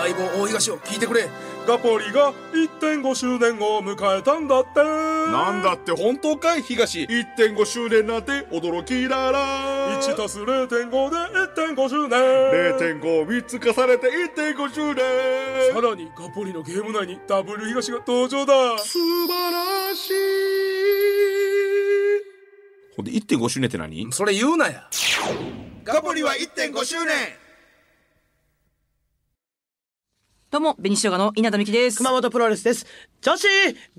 相棒大東を聞いてくれガポリが1.5周年を迎えたんだってなんだって本当かい東1.5周年なんて驚きだら1たす0.5で1.5周年0.53つ重ねて1.5周年さらにガポリのゲーム内にダブル東が登場だ素晴らしいほんで1.5周年って何それ言うなやガポリは1.5周年どうも、紅生姜の稲田美希です。熊本プロレスです。女子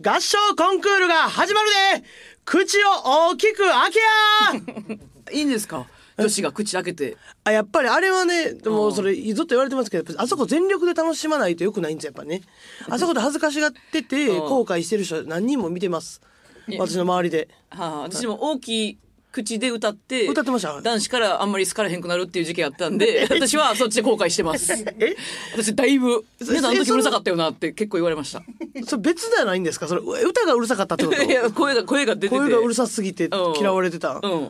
合唱コンクールが始まるで口を大きく開けや いいんですか女子が口開けて。あ、やっぱりあれはね、でもそれずっと言われてますけど、あそこ全力で楽しまないとよくないんですよ、やっぱね。あそこで恥ずかしがってて、後悔してる人何人も見てます。私の周りで。はあ、私も大きい口で歌って歌ってました男子からあんまり好かれへんくなるっていう時期あったんで 私はそっちで後悔してますえ私だいぶ「皆さんあの時うるさかったよな」って結構言われましたそれ別ではないんですかそれ歌がうるさかったってこと いや声が声が出てて声がうるさすぎて嫌われてた、うん、うん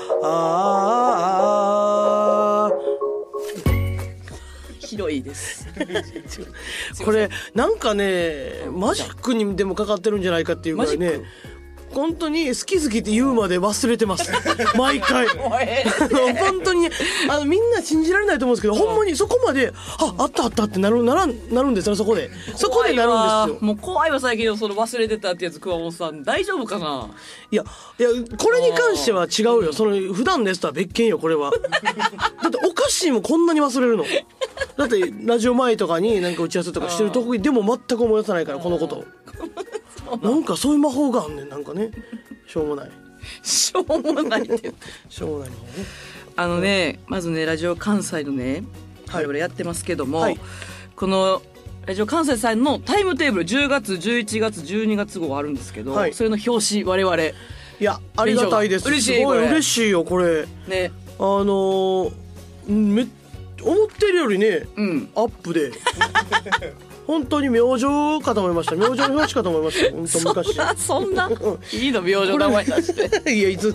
です これなんかねマジックにでもかかってるんじゃないかっていうぐらいね本当に好き好きって言うまで忘れてます。毎回。本当に、あの、みんな信じられないと思うんですけど、ほんまにそこまで、あ、あったあったってなる、ならなるんですよ、そこで。そこでなるんですよ。もう怖いわ、最近のその忘れてたってやつ、桑本さん。大丈夫かないや、いや、これに関しては違うよ。その、普段ですとは別件よ、これは。だって、お菓子もこんなに忘れるの。だって、ラジオ前とかになんか打ち合わせとかしてる時でも全く思い出さないから、このこと。なんかそういう魔法があんねんなんかねしょうもないしょうもないってしょうもないあのね、まずねラジオ関西のね我々やってますけども、はい、このラジオ関西さんのタイムテーブル10月11月12月号あるんですけど、はい、それの表紙我々いやありがたいです嬉しいすごい嬉しいよこれねあのー、め思ってるよりね、うん、アップで 本当に明星かと思いました明星の表紙かと思いました 本当昔そんないいの明星名前出して いやいつ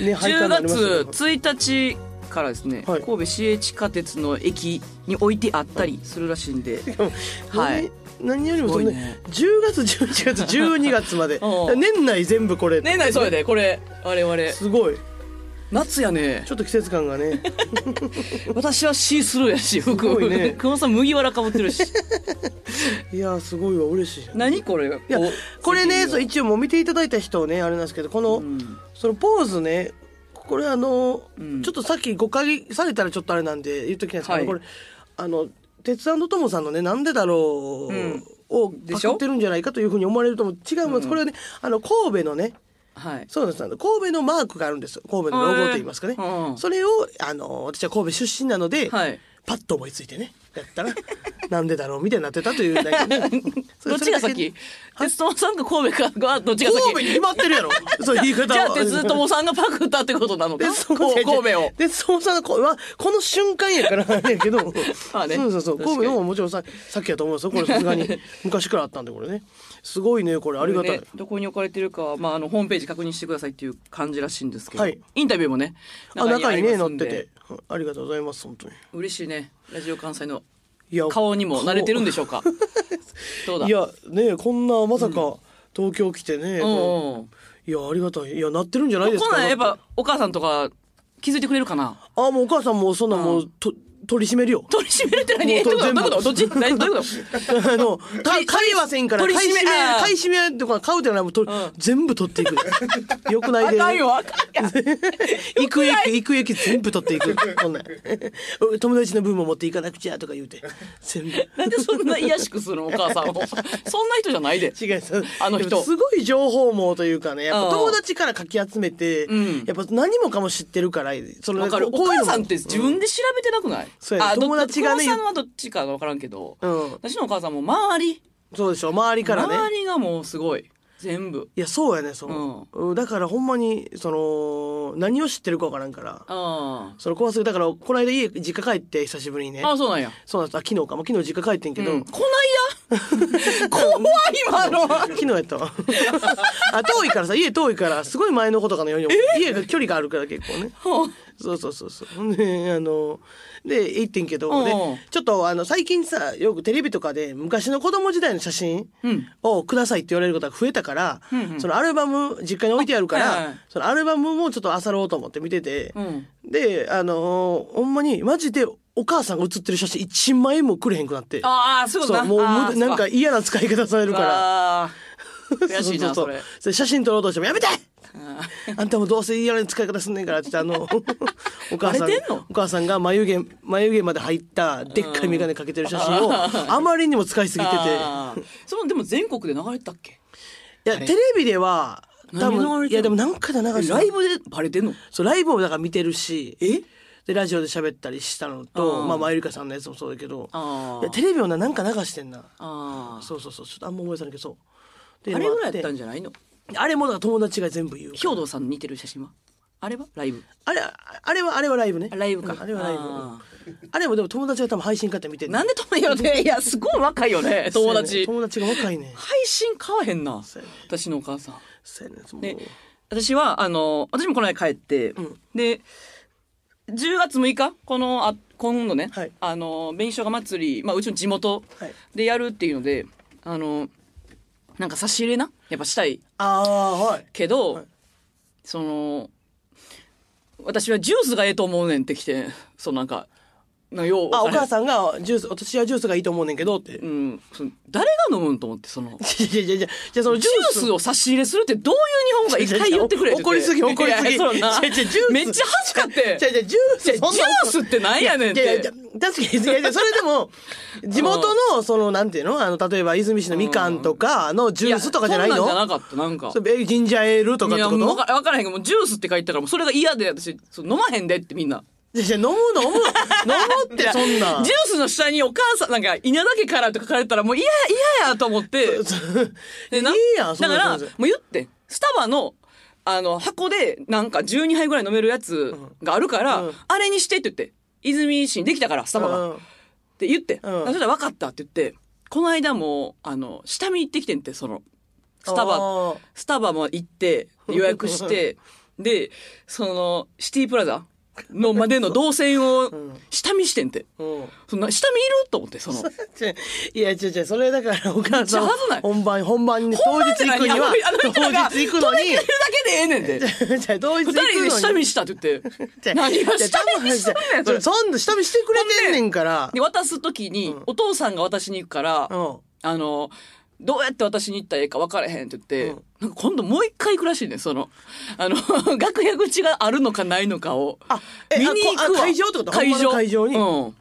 ね10月1日からですね、はい、神戸市営地下鉄の駅に置いてあったりするらしいんで、はい、何よりもその、ね、10月11月12月まで 年内全部これ年内そうやでこれ我々すごい夏やねちょっと季節感がね 私はシースローやし服すごいね久保さん麦わらかぶってるし いやすごいわ嬉しい何これいやこれねそう一応もう見ていただいた人ねあれなんですけどこの、うん、そのポーズねこれあの、うん、ちょっとさっき誤解されたらちょっとあれなんで言っときたんですけど、はい、これあの鉄腕ともさんのねなんでだろう、うん、をパクってるんじゃないかというふうに思われるとも違います、これはねあの神戸のねはい、そうなんです神戸のマークがあるんです神戸のロゴといいますかね、それをあの私は神戸出身なので、はい、パッと思いついてねやったら なんでだろうみたいになってたというだけ どっちが先鉄友さんが神戸かがどっちが先神戸に決まってるやろ そう言い方じゃあ鉄友さんがパクったってことなのか神戸を鉄友さんがこ,、まあ、この瞬間やからやけど、そうそうそう神戸のももちろんささっきやと思うんですよこれさすがに昔からあったんでこれね。すごいねこれありがたい、ね、どこに置かれてるかまああのホームページ確認してくださいっていう感じらしいんですけど、はい、インタビューもねあ中にね載っててありがとうございます本当に嬉しいねラジオ関西の顔にも慣れてるんでしょうか いやねこんなまさか東京来てね、うん、いやありがたいいやなってるんじゃないですかやっぱお母さんとか気づいてくれるかなあもうお母さんもそんなもう、うん、と取り締めるよ。取り締めるって何どういうことどっちどういうこと あの、買いはせんから、買い締め、買い締めとか買うってのはもう取、全部取っていく。よ くないで。赤いよ、か赤いく行く、行く駅全部取っていく。こんな 友達の分も持っていかなくちゃとか言うて。全部。なんでそんな癒しくするお母さんそんな人じゃないで。違う、あの人。すごい情報網というかね、やっぱ友達からかき集めて、やっぱ何もかも知ってるから、その、お母さんって自分で調べてなくないそうや友達がねさんはどっちかが分からんけど、うん、私のお母さんも周りそうでしょ周りからね周りがもうすごい全部いやそうやねその、うん、だからほんまにその何を知ってるか分からんからその怖すぎだからこの間家実家帰って久しぶりにねあそうなんやそうなんあ昨日かも昨日実家帰ってんけど、うん、こないだ 怖い今の昨日やったわ あ遠いからさ家遠いからすごい前のことかのように、家が距離があるから結構ねそうそうそうそう。ねあので言ってんけどね、ちょっとあの最近さよくテレビとかで昔の子供時代の写真をくださいって言われることが増えたから、うんそのアルバム実家に置いてあるから、そのアルバムもちょっと漁ろうと思って見てて、うん、であのほんまにマジでお母さんが写ってる写真1万円もくれへんくなってああそうだそうもうなんか嫌な使い方されるから。悔しいな そうそうそれ写真撮ろうとしても「やめてあんたもどうせ嫌な使い方すんねんからってあの お母さんお母さんが眉毛眉毛まで入ったでっかい眼鏡かけてる写真をあまりにも使いすぎててそのでも全国で流れたっけいやテレビでは多分いやでも何回で流れライブでバレてんのそうライブをだから見てるしえでラジオで喋ったりしたのとまあまゆりかさんのやつもそうだけどいやテレビをなんか流してんなそうそうそうちょっとあんま覚えてないけどそうあれぐらいやったんじゃないのあれもだ友達が全部言う。兵藤さんに似てる写真はあれはライブあれ、あれは、あれはライブね。ライブか。あれはライブ。あれもでも友達が多分配信買って見てる。なんで友達よねいやすごい若いよね 友達友達が若いね。配信買わへんな私のお母さんそうやねで私はあの私もこの間帰って、で10月6日このあ今度ね、はいあの紅生姜祭り、まあ、うちの地元はいでやるっていうのであのなんか差し入れなやっぱしたいああはいけど、その私はジュースがええと思うねんってきてそうなんかようあ、お母さんがジュース、私はジュースがいいと思うねんけどって。うん、誰が飲むんと思ってその やいやいや、じゃそのジュースを差し入れするってどういう日本が一回言ってくれ怒りすぎ怒りすぎそうなめっちゃ恥ずかってジュース、ジュースってなんやねんって確かにいやいやそれでも 地元のそのなんていうのあの例えば泉市のみかんとかのジュースとかじゃないそんなんのじゃなかったなんかそれジンジャーエールとかってこわかわからへんけどもうジュースって書いてたからもうそれが嫌で私そう飲まへんでってみんなじゃ飲む飲む 飲むってそんな。ジュースの下にお母さん、なんか、稲だけからとか書かれたらもう嫌や、嫌やと思って。でないいや、だから、もう言って、スタバの、あの、箱で、なんか12杯ぐらい飲めるやつがあるから、うん、あれにしてって言って、泉市にできたから、スタバが。うん、って言って、うん、そしたら分かったって言って、この間も、あの、下見行ってきてんって、その、スタバ、スタバも行って、予約して、で、その、シティプラザのまでの動線を下見してんて。うん、そんな、下見いると思って、その。いや、違う違う、それだからお母さん。本番、本番に、当日行くには、当日行くのに。るだけでええねんで。じゃ当日行くのに。二人で下見したって言って。何が下見したんん。そんな下見してくれてんねんから。で、渡すときに、お父さんが私に行くから、あの、どうやって私に言ったらええか分からへんって言って、うん、なんか今度もう一回行くらしいねその、あの、楽 屋口があるのかないのかを。あ、見に行く会場ってこと会場。会場に。うん。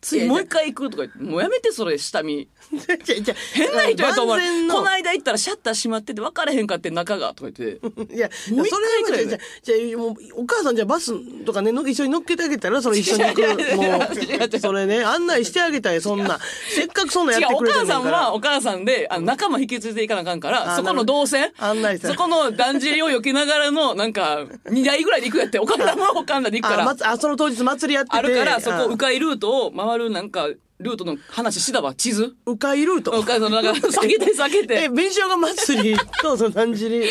次もう一回行くとか言ってもうやめてそれ下見 変な人やと思われこの間行ったらシャッター閉まってて分からへんかって中がとか言って いやもう一回行くじゃじゃもうお母さんじゃバスとかね一緒に乗っけてあげたらそれ一緒に行く もうそれね案内してあげたいそんなせっかくそんなやってくれてるからお母さんはお母さんであの仲間引き連れていかなあかんからそこの動線案内そこのだんじりを避けながらのなんか2台ぐらいで行くやってお母さんはおかんらで行くからあ、ま、あその当日祭りやっててあるからそこ迂回ルートを回回るなんかルートの話したわ地図迂回ルート。お母さんなんか 避けて避けえ、弁償が祭りとそのだんじり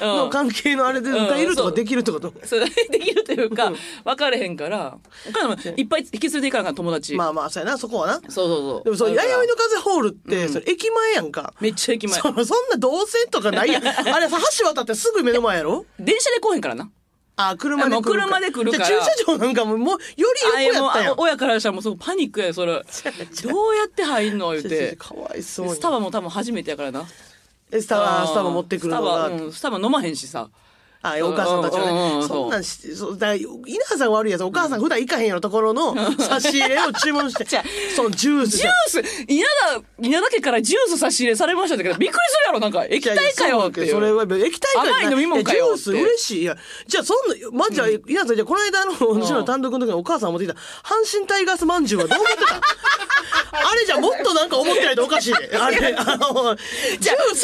の関係のあれで迂回ルートができるってこと、それ できるというか分かれへんからお母さんいっぱい引き連れていかなあかん友達、まあまあ、そうやな、そこはな。そうそうそうでもそうだから弥生の風ホールって、それ駅前やんか。めっちゃ駅前そそんな動線とかないやん。あれさ、橋渡ってすぐ目の前やろ電車で来へんからなあ、車で来るか。も車で来るから。駐車場なんかももう、より横やったや親からしたらもうすごいパニックやそれ。どうやって入んの言うて。かわいそう。スタバも多分初めてやからな。スタバ、スタバ持ってくるのスタバ、うん、スタバ飲まへんしさ。あお母さんたちはね。そんなんし、そだ稲葉さん悪いやつ、お母さん普段行かへんやろところの差し入れを注文して、じゃそのジュース。ジュース稲田、稲田家からジュース差し入れされましたけど、びっくりするやろ、なんか、液体かよってそれは、液体かよ。甘い飲み物かよ。ジュース嬉しい。いや、じゃあそんな、まじゃあ、稲葉さん、じゃこの間の、うちの単独の時にお母さん持ってきた、阪神タイガースまんじゅうはどう思ってた あれじゃもっとなんか思ってないとおかしい あれ、あの、ジュース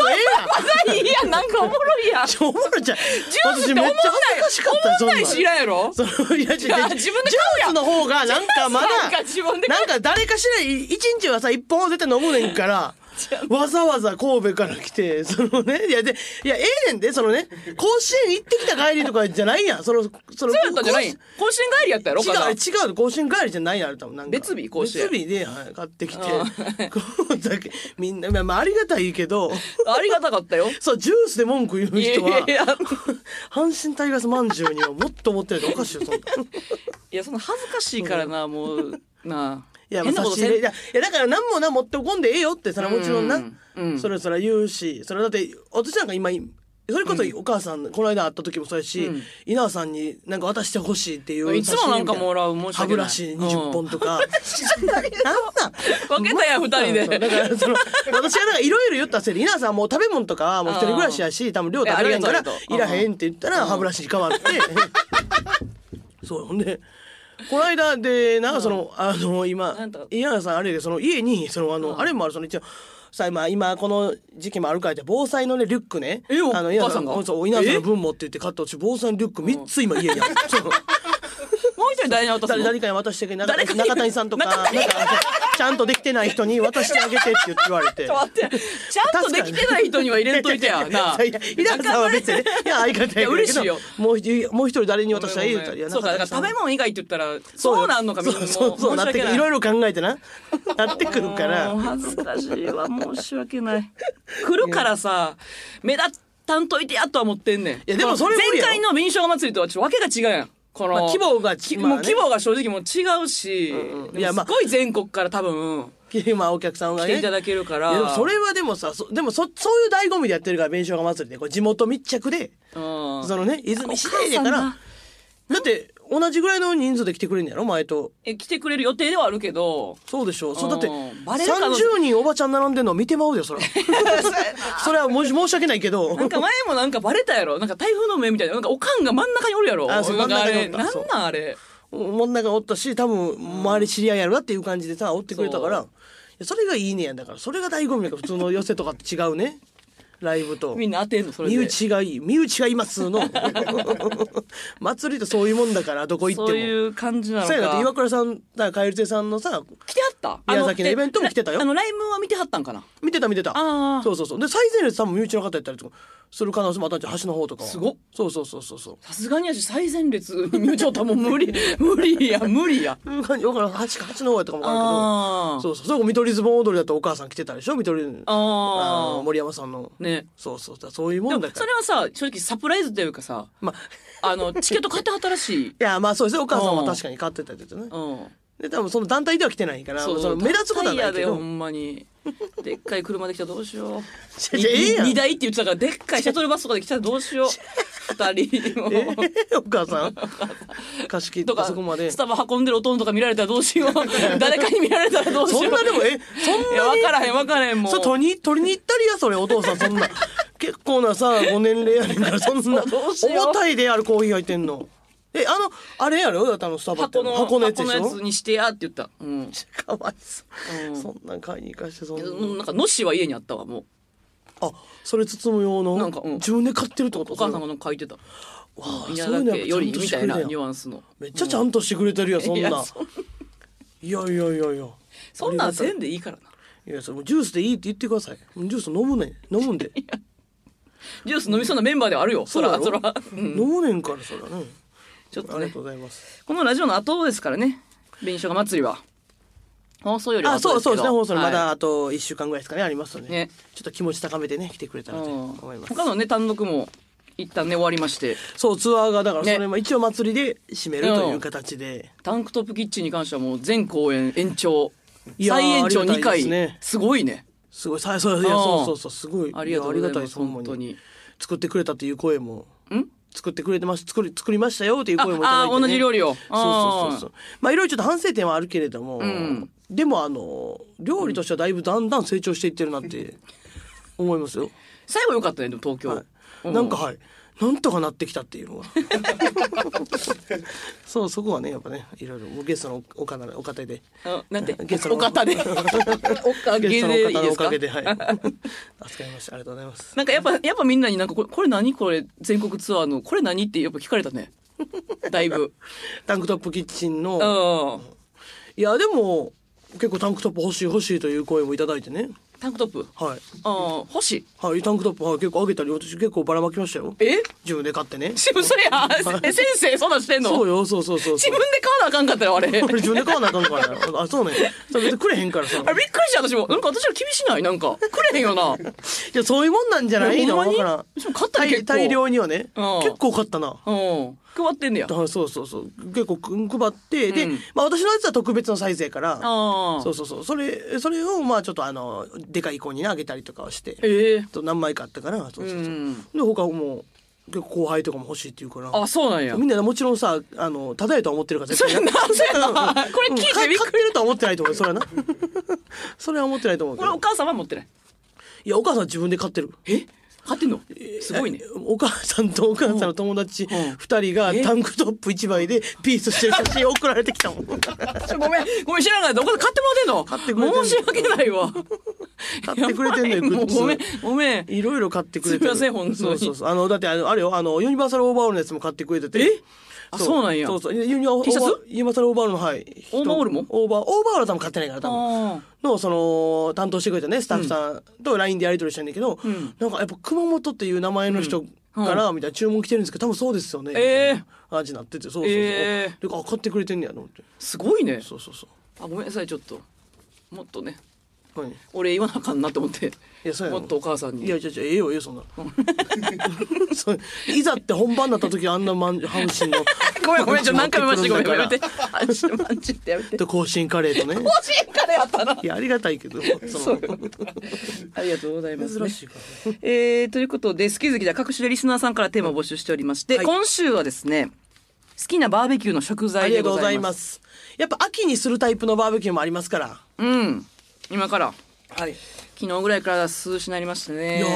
ええやん。いや、なんかおもろいやん。おもろいじゃん。ジュース私めっちゃ恥ずかしかったそんないしいらんやろそのいや自分で買うやジュースの方がなんかまだなんか誰かしら一日はさ一本絶対飲むねんから わざわざ神戸から来て、そのね、いや、で、いや、ええねんで、そのね、甲子園行ってきた帰りとかじゃないやん。その、その、そうやったじゃない甲子園帰りやったやろ違う、違う、甲子園帰りじゃないやん、多分。なんか別日、甲子園。別日で、はい、買ってきて、こだけみんな、まあ、ありがたいけど。ありがたかったよ。そう、ジュースで文句言う人は、阪神タイガースまんじゅうにはもっと思ってるおかしいよ、そんな。いや、その恥ずかしいからな、もう、なあ。いや、まあ、差し入れ。いや、いやだから何もな、持ってこんでええよって、それはもちろんな、うん、それそれ言うし、それだって、私なんか今、それこそお母さん、うん、この間会った時もそうやし、うん、稲葉さんになんか渡してほしいっていういつもなんかもらうもし歯ブラシ20本とか、うなん分けたやん2人でだからその私はなんかいろいろ言ったせいで稲葉さんもう食べ物とかはもう一人暮らしやし多分量食べれんからいらへんって言ったら歯ブラシに変わって そうほんでこの間でなんかその、あの今稲田さんあれでその家にそのあの、あれもあるその一応さあ今今この時期もあるからじゃ防災のねリュックねえあの稲田さんがそう稲田さんの分持って言って買ったうち防災のリュック三つ今家にある。もう一人誰に渡す誰かに渡してくれ中谷さんとか。ちゃんとできてない人に渡してあげてって言われて。ちょっと待って。ちゃんとできてない人には入れんといてや。なあ。いや、さんは別に。いや、相方や嬉しいよ。もう、もう一人誰に渡したらいいそうか、だから食べ物以外って言ったら、そうなんのか、みんな。そうそう、なっていろいろ考えてな。なってくるから。恥ずかしいわ、申し訳ない。来るからさ、目立たんといてやとは思ってんねん。いや、でもそれ前回の民生祭りとはちょっと訳が違うやん。この、まあ、規模が、まあね、もう規模が正直もう違うし、うんいや、まあ、すごい全国から多分、まあお客さんが、ね、来ていただけるから。それはでもさ、でもそ、そういう醍醐味でやってるから、弁償が祭りで、こ地元密着で、うん、そのね、泉市内だから、だって、同じぐらいの人数で来てくれるんやろ前と。え、来てくれる予定ではあるけど。そうでしょう。そう、だって、バレ30人おばちゃん並んでんの見てまうよ、そ れ。それは申し申し訳ないけど。なんか前もなんかバレたやろ。なんか台風の目みたいな。なんかおかんが真ん中におるやろ。あ、そう、真ん中におった。なんなんあれ。真ん中おったし、多分周り知り合いやろなっていう感じでさ、おってくれたから。それがいいねやんだからそれが醍醐味だか普通の寄せとかって違うねライブとみんな当てんのそれ身内がいい身内がいますの 祭りとそういうもんだからどこ行ってもそういう感じなのかそうやなって岩倉さんだから蛙亭さんのさ来てはった宮崎のイベントも来てたよあのライブは見てはったんかな見てた見てたああ。そうそうそうで最前列さんも身内の方やったりとかする可能性もあったんじゃ橋の方とかすごそうそうそうそうそうさすがにやし最前列身内おたもう無理 無理や無理や分からん端か端の方やったかもわかるけどそうそうそう。見取りズボン踊りだとお母さん来てたでしょ見取りああ森山さんのねね。そうそうそう、そういうもんだから。それはさ、正直サプライズというかさ、まあ、あの、チケット買ってはったらしい。いや、まあそうですね。お母さんは確かに買ってたけどね。うん。で多分その団体では来てないからその目立つことはないけどほんまにでっかい車で来たらどうしよう 2, 台 って言ってたからでっかいシャトルバスとかで来たらどうしよう2人も、えお母さん 貸し切ってそこまでスタバ運んでるおとんとか見られたらどうしよう誰かに見られたらどうしようそんなでもえそんな分からへん分からへんもうそれ取り取りに行ったりやそれお父さんそんな結構なさご年齢やねんからそんな重たいであるコーヒー入ってんの。え、あの、あれやろだっあのスタバって箱の箱のやつ箱のょにしてやって言った。うん。かわいそう。うんそんなん買いに行かして、そんな。なんか、のしは家にあったわ、もう。あ、それ包む用の。なんかうん自分で買ってるってことお母さんがなんか書いてた。わあ稲そういうのやっよりみたいなニュアンスの。めっちゃちゃんとしてくれてるやん、そんいな。いやいやいやいや。そんなん全んでいいからな。いや、それもジュースでいいって言ってください。ジュース飲むね飲むんで。ジュース飲みそうなメンバーではあるよ。そら、そら。うん飲むねんから、そらね。ちょっと、ね、ありがとうございますこのラジオの後ですからね弁償が祭りは放送よりあそうそうですね放送まだあと1週間ぐらいですかね、ありますので、ね、ちょっと気持ち高めてね来てくれたらと思います他のね単独も一旦ね終わりましてそうツアーがだからそれも一応祭りで締めるという形で、ね、タンクトップキッチンに関してはもう全公演延長再延長2回す,、ね、すごいねすごいそうそうそうそうすごいありがたいです本当に作ってくれたという声も作ってくれてます作り作りましたよという声もいただいて、ね、同じ料理をそうそうそうそうまあいろいろちょっと反省点はあるけれども、うん、でもあの料理としてはだいぶだんだん成長していってるなって思いますよ、最後良かったね東京、はい、なんかはいなんとかなってきたっていうのは そうそこはねやっぱねいろいろゲストのおかなお方でなんて ゲストのお方で おかげでいいですかおかげではい扱いましたありがとうございますなんかやっぱやっぱみんなになんかこれこれ何これ全国ツアーのこれ何ってやっぱ聞かれたねだいぶタンクトップキッチンのいやでも結構タンクトップ欲しい欲しいという声も頂いてねタンクトップはいああ欲しいはいタンクトップは結構あげたり私結構ばらまきましたよえ自分で買ってね それや先生そんなんしてんのそうよそうそうそう自分で買わなあかんかったよあれ自分で買わなあかんからあそうねそれ別にくれへんからさあびっくりした私もなんか私ら厳しないなんかくれへんよないやそういうもんなんじゃないの分からん買った大量にはね結構買ったなうん配ってんねやそうそうそう結構配って、うん、で、まあ、私のやつは特別のサイズやからそうそうそうそれそれをまあちょっとあのでかい子にあげたりとかして、えー、と何枚かあったからそうそうそう、うん、で他も結構後輩とかも欲しいっていうからあそうなんやみんなもちろんさあのただやとは思ってるから絶対 それなぜな これ聞いてびっくりるとは思ってないと思うそれはな それは思ってないと思うこれお母さんは持ってないいやお母さん自分で買ってるえはてんのすごいねお母さんとお母さんの友達2人がタンクトップ1枚でピースしてる写真送られてきたもん ごめんごめん知らないどこで買ってもらってんの申し訳ないわ買ってくれてんのよグッごめんごめんいろいろ買ってくれてるすみません本当にそうそうそうあのだってあのあれよあのユニバーサルオーバーオールのやつも買ってくれててえあそうなんやそうそうオ T シャツユニバーサルオーバーオールのはいオーバーオールもオーバーオーバーオールは多分買ってないから多分のその担当してくれたねスタッフさんと LINE でやり取りしたんだけど、なんかやっぱ熊本っていう名前の人、からみたいな注文来てるんですけど多分そうですよねええ味になっててそうそうそう、で買ってくれてんねやと思ってすごいねそうそうそうあごめんなさいちょっともっとねはい、俺言わなあかんなと思っていやそうやもっとお母さんにいやいやいやええよええよそんなそいざって本番になった時あんなまん阪神の ごめんごめんちょ何回も言いまごめんごめんやめて阪神ょっとマンってやめてと甲子園カレーとね欲しカレーあったないやありがたいけどそそうありがとうございます、ね珍。しいからねえーということで、好き好きだ各種でリスナーさんからテーマを募集しておりまして、はい今週はですね、好きなバーベキューの食あ材りでがとうごござざいいますやっぱ秋にするタイプのバーベキューもありますからうん。今からはい昨日ぐらいから涼しなりましたいねや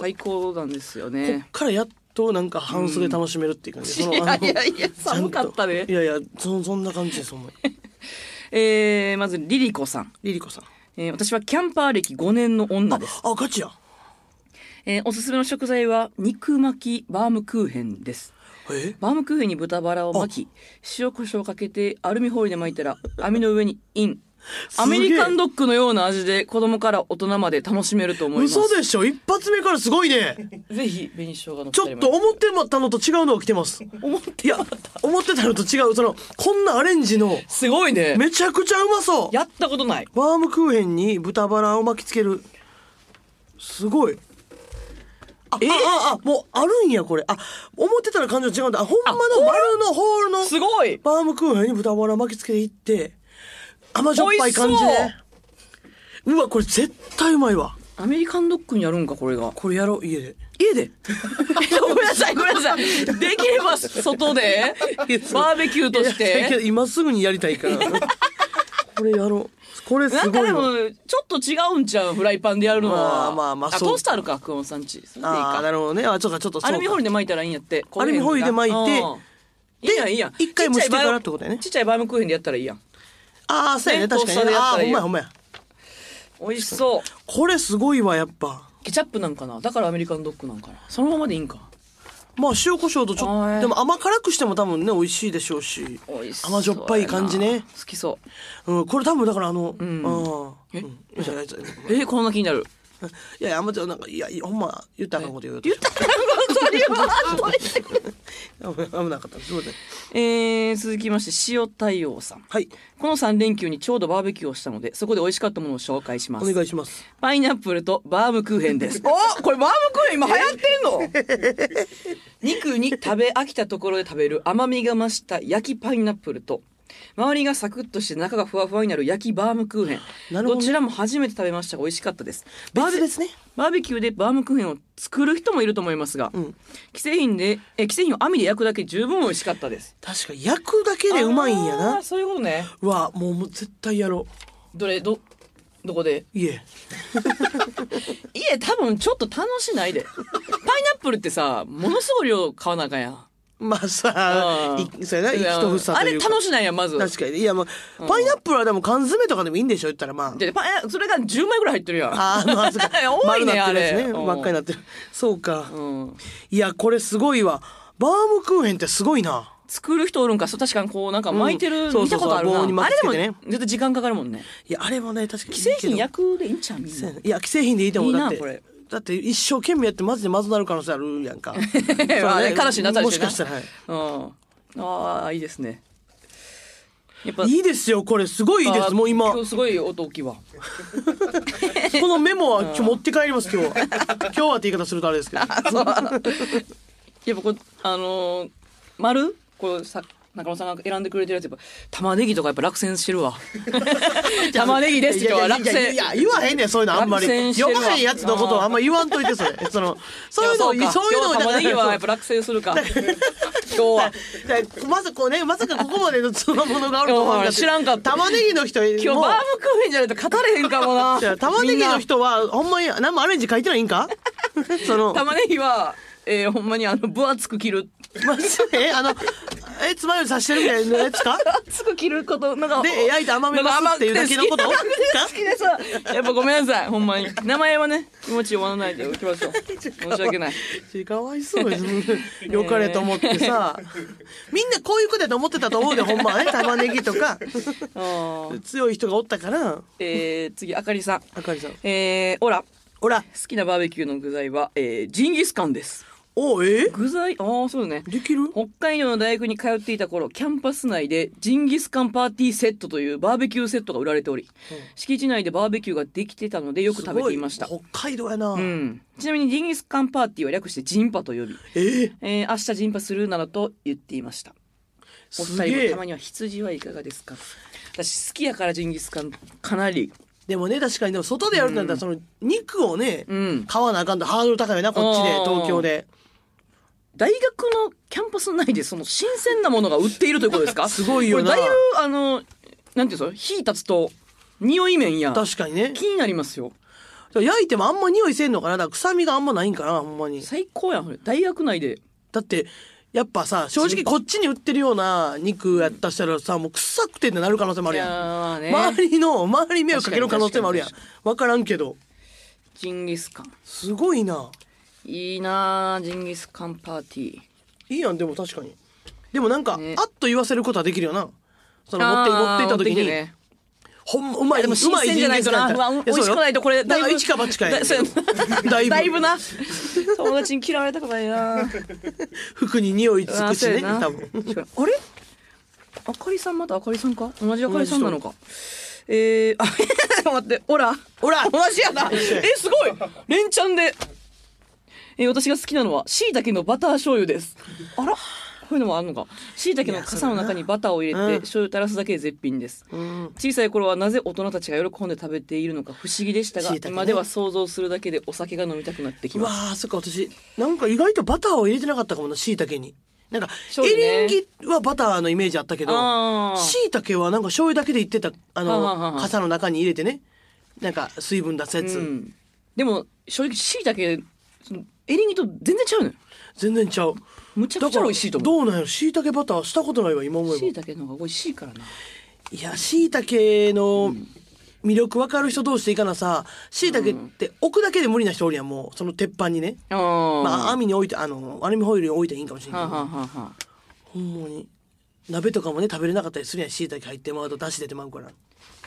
最高なんですよこねっからやっとなんか半袖楽しめるっていう感じ、いそのやいやいや寒かったねいやいやそそんな感じですほんえー、まずリリコさん、リリコさんえー私はキャンパー歴5年の女です、あガチやえーおすすめの食材は肉巻きバームクーヘンですバームクーヘンに豚バラを巻き塩コショウをかけてアルミホイルで巻いたら網の上にインアメリカンドッグのような味で子供から大人まで楽しめると思います。嘘でしょ一発目からすごいね。ぜひ紅生姜のちょっと思ってたのと違うのが来てます。思っていや思ってたのと違うそのこんなアレンジのすごいね。めちゃくちゃうまそう。やったことない。バームクーヘンに豚バラを巻きつける。すごい。あ、あ、あ、もうあるんや、これ。あ、思ってたら感じ情違うんだ。あ、ほんまの丸のホールの。すごいバームクーヘンに豚バラ巻きつけていって。甘じょっぱい感じねうわこれ絶対うまいわアメリカンドッグにやるんかこれがこれやろう家で家で ごめんなさいごめんなさいできれば外でバーベキューとして今すぐにやりたいからこれやろうこれなんかでもちょっと違うんちゃうフライパンでやるのはまあまあまああトースターあるか久遠さんちそれかなるほどねあちょっとアルミホイルで巻いたらいいんやってアルミホイルで巻いてでいいやんいいやん一回蒸してからってことやねちっちゃいバームクーヘンでやったらいいやんああそうやね確かにねああほんまやほんまや美味しそうこれすごいわやっぱケチャップなんかなだからアメリカンドッグなんかなそのままでいいんかまあ塩コショウとちょっとでも甘辛くしても多分ね美味しいでしょうし甘じょっぱい感じね好きそう、うん、これ多分だからあの、うん、あえ、うん、えこんな気になる いや山ちゃんなんかいやほんまたかなこと言うとたかなことそれはといて危なかったすいませんえー、続きまして塩太陽さんはいこの3連休にちょうどバーベキューをしたのでそこで美味しかったものを紹介しますお願いしますパイナップルとバームクーヘンですおこれバームクーヘン今流行ってんの 肉に食べ飽きたところで食べる甘みが増した焼きパイナップルと周りがサクッとして中がふわふわになる焼きバームクーヘンど,、ちらも初めて食べましたが美味しかったですバーベですねバーベキューでバームクーヘンを作る人もいると思いますが、うん、既製品でえ既製品を網で焼くだけ十分美味しかったです確か焼くだけでうまいんやなそういうことねわもう絶対やろうどれどどこで家 家多分ちょっと楽しないでパイナップルってさものすごい量買わなあかんやんまあさ、いそれな、一房とあいれうか楽しないやんまず確かに。いやもう、パイナップルはでも缶詰とかでもいいんでしょ言ったらまあ。でパンそれが10枚ぐらい入ってるやんああ、まあ、か 多いね丸なってるあね。れ真っ赤になってる。そうか。うんいや、これすごいわ。バームクーヘンってすごいな。作る人おるんかそう確かにこうなんか巻いてる、見たことあるなあれでもね絶対時間かかるもんねいや、あれもね、確かにいい既製品焼くでいいんちゃうみんなやいや、既製品でいいと思う。いいだってこれ。だって一生懸命やってマジでまずなる可能性あるやんか。まあね、なったりもしかしたら、はい。うん。ああ、いいですね。やっぱいいですよ、これ。すごいいいです、もう今。今日すごい音大きいわ。このメモは 今日持って帰ります、今日。今日はって言い方するとあれですけど。やっぱこう、あのー、丸こうさ中野さんが選んでくれてるやつやっぱ玉ねぎとかやっぱ落選してるわ 玉ねぎですとかは落選いや言わへんねんそういうのあんまり読まへんやつのことをあんま言わんといてそれそのそういうのそうそういうの玉ねぎはやっぱ落選するか 今日はまずこうねまさかここまでのつわものがあると思う知らんかった玉ねぎの人今日バームクーヘンじゃないと語れへんかもな玉ねぎの人はほんまに何もアレンジ書いてないんか その玉ねぎはえー、ほんまにあの分厚く切るマジであのえつまようじ刺してるみたいなやつか熱く 切ることなんかで焼いて甘めますっていうだけのこと 好きでさやっぱごめんなさいほんまに名前はね気持ち読まないでおきましょう 申し訳ないかわいそうですよかれと思ってさみんなこういうことやと思ってたと思うでほんまね玉ねぎとか強い人がおったからえー、次あかりさんあかりさんえー、オラオラ好きなバーベキューの具材は、えー、ジンギスカンですおえ具材ああそうねできる北海道の大学に通っていた頃キャンパス内でジンギスカンパーティーセットというバーベキューセットが売られており、うん、敷地内でバーベキューができてたのでよく食べていました北海道やな、うん、ちなみにジンギスカンパーティーは略してジンパと呼びええー、明日ジンパするなどと言っていましたお二人もたまには羊はいかがですか私好きやからジンギスカンかなりでもね確かにでも外でやるんだったら、うん、その肉をね、うん、買わなあかんとハードル高いなこっちで東京で大学のキャンパス内でその新鮮なものが売っているということですか すごいよな。だいぶあのなんていうんですか火立つと匂い面や確かにね気になりますよ。焼いてもあんま匂いせんのかなだから臭みがあんまないんかなほんまに最高やん大学内でだってやっぱさ正直こっちに売ってるような肉やったしたらさもう臭くてってなる可能性もあるやん、ね、周りの周りに迷惑かける可能性もあるやん分からんけどジンギスカンすごいないいなジンギスカンパーティーいいやんでも確かにでもなんか、ねあっと言わせることはできるよなその持って持っていた時に、ほんうまいでもう新まい鮮じゃないとな美味しくないとこれだいからぶ一か八かやだいぶだいぶな 友達に嫌われたくないな服に匂いつくしねあ多分あれあかりさんまたあかりさんか同じあかりさんなのかえー、あ 待ってオラほら同じやなえすごい連チャンでえー、私が好きなのは椎茸のバター醤油です。あら。こういうのもあるのか。椎茸の傘の中にバターを入れて、醤油垂らすだけで絶品です、うん。小さい頃はなぜ大人たちが喜んで食べているのか不思議でしたが、ね、今では想像するだけでお酒が飲みたくなってきます。わあ、そっか、私、なんか意外とバターを入れてなかったかもな、椎茸に。なんか、ね、エリンギはバターのイメージあったけど、椎茸はなんか醤油だけでいってた、あの、は傘の中に入れてね、なんか水分出すやつ。うん、でも、正直椎茸、エリンギと全然ちゃうのよ全然ちゃうむちゃくちゃ美味しいと思うどうなんやろしいバターしたことないわ今思えばしいたけの方が美味しいからないや椎茸の魅力分かる人同士でいかなさ椎茸って置くだけで無理な人おるやんもうその鉄板にね、あーまあ網に置いてあのアルミホイルに置いていいかもしれんけはどはあはあほんまに鍋とかもね食べれなかったりするやん椎茸入ってまうと出汁出てまうから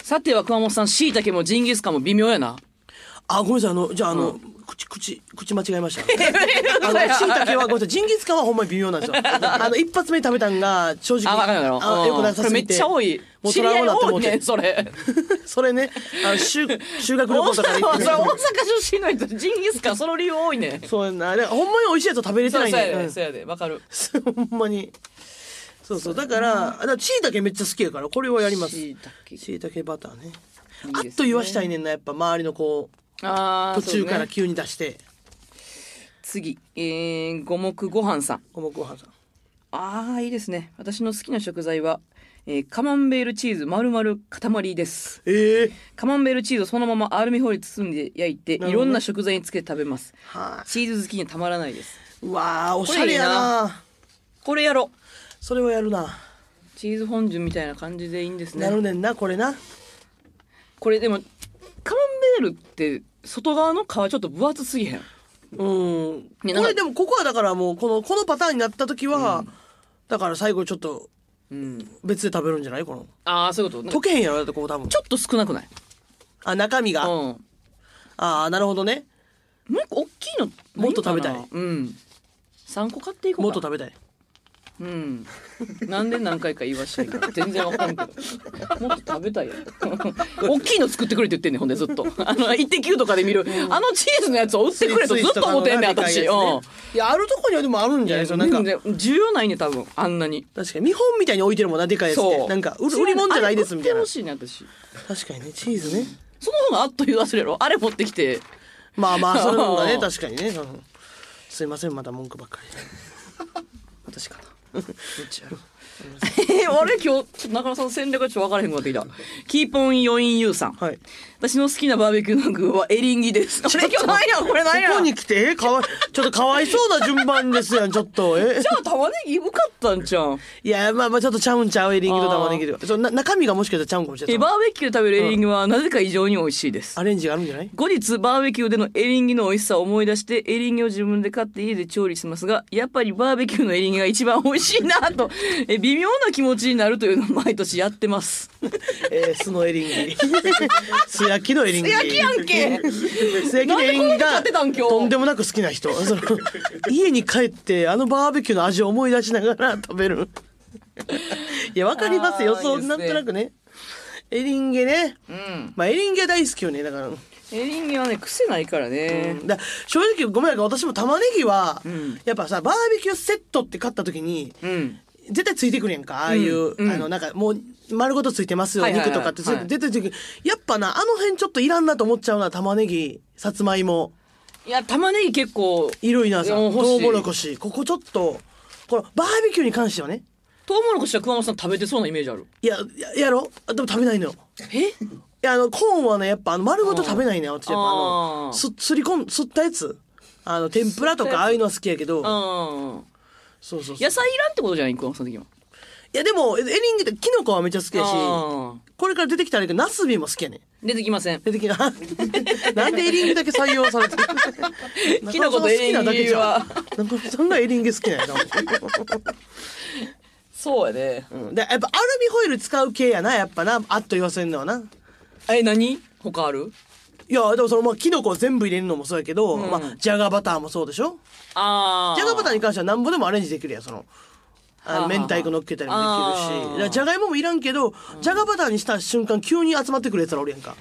さては熊本さん椎茸もジンギスカンも微妙やなあごめんなさいあのじゃああの、口口口間違えました あのたけはごめんなさいジンギスカンはほんまに微妙なんですよあの一発目食べたんが正直あわかるわかあよくなさすぎてれめっちゃ多いもうそなってうて、ね、それ それねあのゅ修学旅行とかで大阪大阪出身の人ジンギスカンその理由多いねそうやなほんまに美味しいやつ食べれてないんでそうやでわ、かるほんまにそうそうだからしいたけめっちゃ好きやからこれをやりますしいたけバターねあっと言わしたいねんなやっぱ周りのこう途中から急に出して、ね、次、えー、五目ご飯さん五目ご飯さんああいいですね私の好きな食材は、えー、カマンベールチーズ丸々塊ですええー、カマンベールチーズをそのままアルミホイル包んで焼いて、ね、いろんな食材につけて食べます、はあ、チーズ好きにはたまらないですうわおしゃれやなこれやろそれはやるなチーズフォンュみたいな感じでいいんですねなるねんなこれなこれでもールって外側の皮ちょっと分厚すぎへん。うん。これでもここはだからもうこの、このパターンになった時は、うん、だから最後ちょっと、うん、別で食べるんじゃないこの。ああ、そういうこと。溶けへんやろだってこう多分。ちょっと少なくないあ、中身が。うん。ああ、なるほどね。もう一個大きいのもっと食べたい。うん。3個買っていこうもっと食べたい。うん。なんで何回か言わしたいか全然わかんない。もっと食べたいよ。大きいの作ってくれって言ってんねん、ほんでずっと。あの、イッテ Q とかで見る、あのチーズのやつを売ってくれとずっと思ってんねん、私。うん。いや、あるとこにはでもあるんじゃないですか、なんか。需要ないね、多分、あんなに。確かに、見本みたいに置いてるもんな、でかいやつって。なんか、売り物じゃないですみたいな。ほしいね、私。確かにね、チーズね。その方があっと言わせるやろ。あれ持ってきて。まあまあ、そういうのがね、確かにね。すいません、また文句ばっかり。私かな。job. あれ今日中野さん戦略がちょっと分からへんくなってきたキーポン余韻ゆうさん、はい、私の好きなバーベキューの具はエリンギですあ れ今日ないやこれないやここに来てえかわちょっとかわいそうな順番ですやんちょっとえじゃあ玉ねぎうかったんちゃうんいやまあまあちょっとちゃうんちゃうエリンギと玉ねぎとそな中身がもしかしたらちゃうんかもしれないバーベキュー食べるエリンギはなぜか異常に美味しいです、アレンジがあるんじゃない後日バーベキューでのエリンギの美味しさを思い出してエリンギを自分で買って家で調理しますがやっぱりバーベキューのエリンギが一番美味しいなとえビ微妙な気持ちになるというのを毎年やってます。えー、素のエリンギ。素焼きのエリンギ。素焼きやんけ。素焼きのエリンギがとんでもなく好きな人。家に帰ってあのバーベキューの味を思い出しながら食べる。いやわかりますよ。そう、なんとなくね。エリンギね。うん。まあエリンギは大好きよねだから。エリンギはね癖ないからね、うん、だ正直ごめんなさい私も玉ねぎは、うん、やっぱさバーベキューセットって買った時に、うん、絶対ついてくるやんか、ああいう、うん、あの、なんかもう、丸ごとついてますよ、はいはいはい、肉とかって絶対ついてくる。やっぱな、あの辺ちょっといらんなと思っちゃうな、玉ねぎ、さつまいも。いや、玉ねぎ結構。いるいなさ、トウモロコシ。ここちょっと、このバーベキューに関してはね。トウモロコシは熊本さん食べてそうなイメージある。いや、ややろでも食べないのよ。えいや、あの、コーンはね、やっぱ、あの、丸ごと食べないね、私。やっぱ、あの、す、すり込ん、すったやつ。あの、天ぷらとか、ああいうのは好きやけど、うん。そうそうそう野菜いらんってことじゃないクワその時は。いやでもエリンギってキノコはめっちゃ好きやしこれから出てきたらいいけどナスビも好きやね出てきません。出てきな なんでエリンギだけ採用されてる キノコとエリンギは中ん好きなだけじゃん中村んがエリンギ好きなやな、そうやね。うん、でやっぱアルミホイル使う系やなやっぱなあっと言わせんのはなえ、何他あるいやでもそのまあキノコ全部入れるのもそうやけど、うんまあ、じゃがバターもそうでしょああじゃがバターに関しては何ぼでもアレンジできるやんそのあ明太子乗っけたりもできるしじゃがいももいらんけどじゃがバターにした瞬間急に集まってくるやつらおるやんか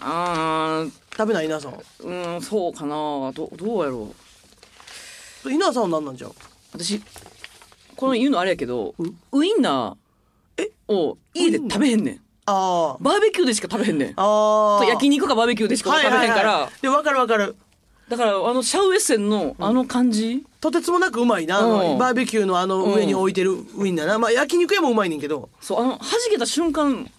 あ食べない稲さんうんそうかなどどうやろう稲さんは何なんじゃ私この言うのあれやけど、ウインナーを家で食べへんねんあバーベキューでしか食べへんねんああ焼肉かバーベキューでしか食べへんから、はいはい、で分かる分かるだからあのシャウエッセンのあの感じ、うん、とてつもなくうまいな、うん、バーベキューのあの上に置いてるウインナーな、まあ焼肉屋もうまいねんけどそうあの弾けた瞬間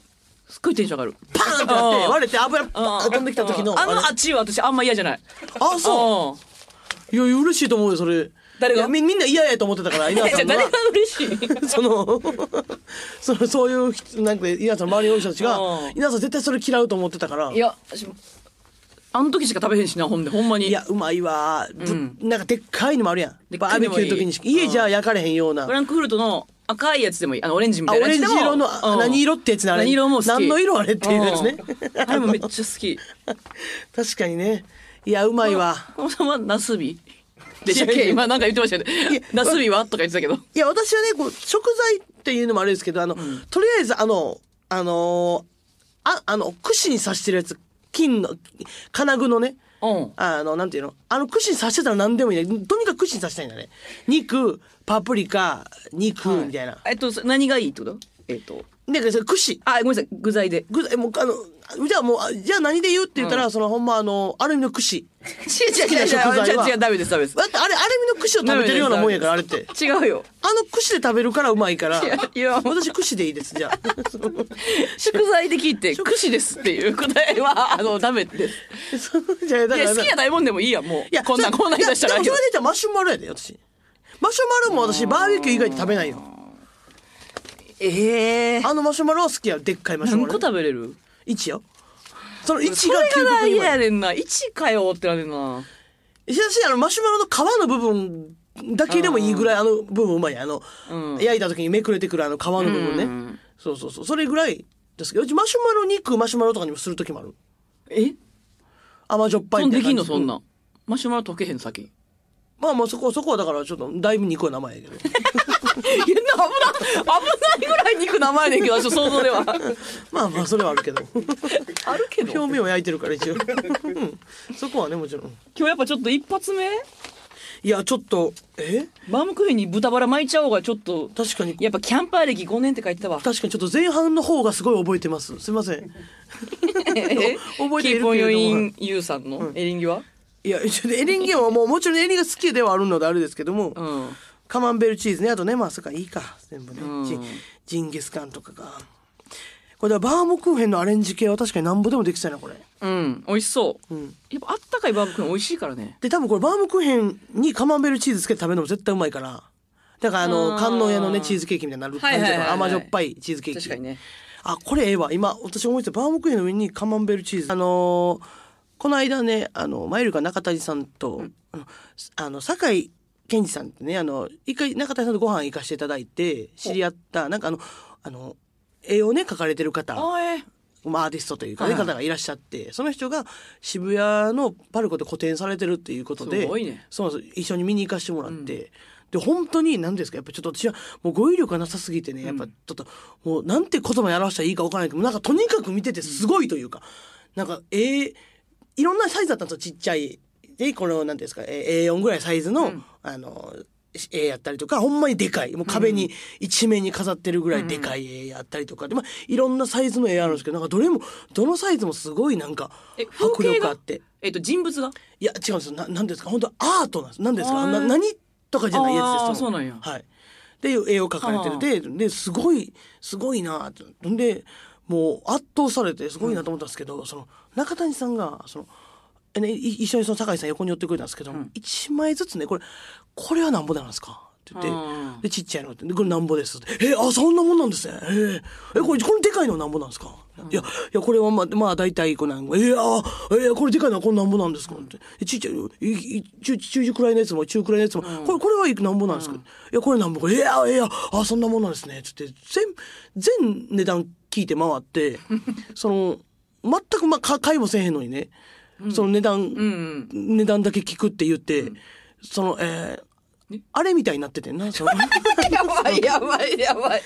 すっごいテンション上がるパーンってなって割れて油パ飛んできた時のあのあっちは私あんま嫌じゃないあそういや嬉しいと思うよそれ誰がみみんな嫌やと思ってたから 稲田さんが誰が嬉しい その そのそういうなんか稲田さん周りの人たちが稲田さん絶対それ嫌うと思ってたからいやあの時しか食べへんしなほんでほんまにいやうまいわ、うん、なんかでっかいのもあるやんバーベキューの時に家じゃ焼かれへんようなフランクフルトの赤いやつでもいいあのオレンジみたいなオレンジ色の何色ってやつねあれ何色も何の色あれっていうやつねあれもめっちゃ好き確かにねいやうまいわこのままなすびでしたっけ今なんか言ってましたよね。なすびはとか言ってたけど。いや、私はね、こう、食材っていうのもあるんですけど、あの、うん、とりあえず、あの、あのあ、あの、串に刺してるやつ、金の、金具のね、うん、あの、なんていうのあの、串に刺してたら何でもいいね。とにかく串に刺したいんだね。肉、パプリカ、肉、はい、みたいな。えっと、何がいいってことえっと。で、串、あ、ごめんなさい、具材で。具材、もう、あの、じゃあもう、じゃあ何で言うって言ったら、うん、そのほんまあの、アルミの串。違う違う違う違う違う、ダメです、ダメです。だってあれ、アルミの串を食べてるようなもんやから、あれって。違うよ。あの串で食べるからうまいから。いや、私串でいいです、じゃあ。食 材で聞いて、串 ですっていう答えは、あの、ダメです。じゃだから好きやないもんでもいいや、もう。いや、こんなこんなん出したら。でもそれで言ったらマシュマロやで、私。マシュマロも私、バーベキュー以外で食べないよ。ええー、あのマシュマロ好きやでっかいマシュマロ、何個食べれる ?1 よその1が究極にやねんな1かよってなるなしかあのマシュマロの皮の部分だけでもいいぐらいあの部分うまいあの、うん、焼いた時にめくれてくるあの皮の部分ね、うん、そうそうそうそれぐらいですけどうちマシュマロ肉マシュマロとかにもする時もあるえ甘じょっぱいみたいな感じんできんのそんな、マシュマロ溶けへん先まあまあそこそこはだからちょっとだいぶ肉は名前やけど いや危ない危ないぐらい肉名前ねんけど想像では まあまあそれはあるけど あるけど表面を焼いてるから一応、うん、そこはねもちろん今日やっぱちょっと一発目いやちょっとえバームクーヘンに豚バラ巻いちゃおうがちょっと確かにやっぱキャンパー歴5年って書いてたわ確かにちょっと前半の方がすごい覚えてますすいません覚えてるけどキーポンユインユーさんのエリンギは、うんいやちょっとエリンギはもうもちろんエリンギが好きではあるのであれですけども、うん、カマンベールチーズねあとねまあそっかいいか全部ね、ジジンギスカンとかがこれバームクーヘンのアレンジ系は確かになんぼでもできたうなこれうん美味しそう、うん、やっぱあったかいバームクーヘン美味しいからねで多分これバームクーヘンにカマンベールチーズつけて食べるのも絶対うまいからだからあの観音屋のねチーズケーキみたいになる感じだ甘じょっぱいチーズケーキ確かにねあこれええわ今私思いついたバームクーヘンの上にカマンベールチーズあのーこの間ねあのマイルカ中谷さんと、うん、あの酒井健二さんってねあの一回中谷さんとご飯行かしていただいて知り合ったなんかあのあの絵をね描かれてる方。アーティストというか、ね、方がいらっしゃって、その人が渋谷のパルコで個展されてるっていうことで、ね、そう一緒に見に行かしてもらって、うん、で本当に何ですかやっぱちょっと私はもう語彙力がなさすぎてね、うん、やっぱちょっともうなんて言葉を表したらいいか分からないけどなんかとにかく見ててすごいというか、うん、なんかええーいろんなサイズだったんですよちっちゃいでこの何ていうんですか A4 ぐらいサイズの、うん、あの絵やったりとかほんまにでかいもう壁に一面に飾ってるぐらいでかい絵やったりとかで、まあ、いろんなサイズの絵あるんですけどなんかどれもどのサイズもすごいなんか迫力あって。えっと、人物がいや違うんですよ何ですか本当アートなんです何ですかな何とかじゃないやつですそうなんやはいで絵を描かれてるでですごいすごいなとでもう圧倒されてすごいなと思ったんですけど、うん、その中谷さんがその、ね、一緒にその酒井さん横に寄ってくれたんですけど、うん、1枚ずつねこれこれはなんぼなんですかって言って、うん、でちっちゃいのってこれなんぼですってえあそんなもんなんですねえこれこれでかいのなんぼなんですか、うん、いやいやこれはまあ、まあ、大体こうなんえあえこれでかいのはこれなんぼなんですかってちっちゃいい中中くらいのやつも中くらいのやつも、これこれはいくなんぼなんですか、いやこれなんぼこえやいやあそんなもんなんですねっつって全全値段聞いて回って その全くまあ買いもせえへんのにねその値段、うんうん、値段だけ聞くって言って、その、えー、あれみたいになっててんな、その。やばいやばいやばい。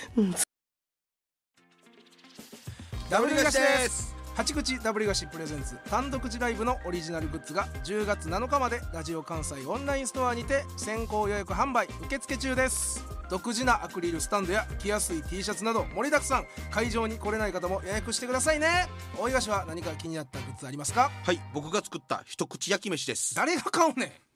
ダブルガシです八口ダブルガシプレゼンツ単独時ライブのオリジナルグッズが10月7日までラジオ関西オンラインストアにて先行予約販売受付中です独自なアクリルスタンドや着やすい T シャツなど盛りだくさん会場に来れない方も予約してくださいね大子は何か気になったグッズありますかはい僕が作った一口焼き飯です誰が買うねん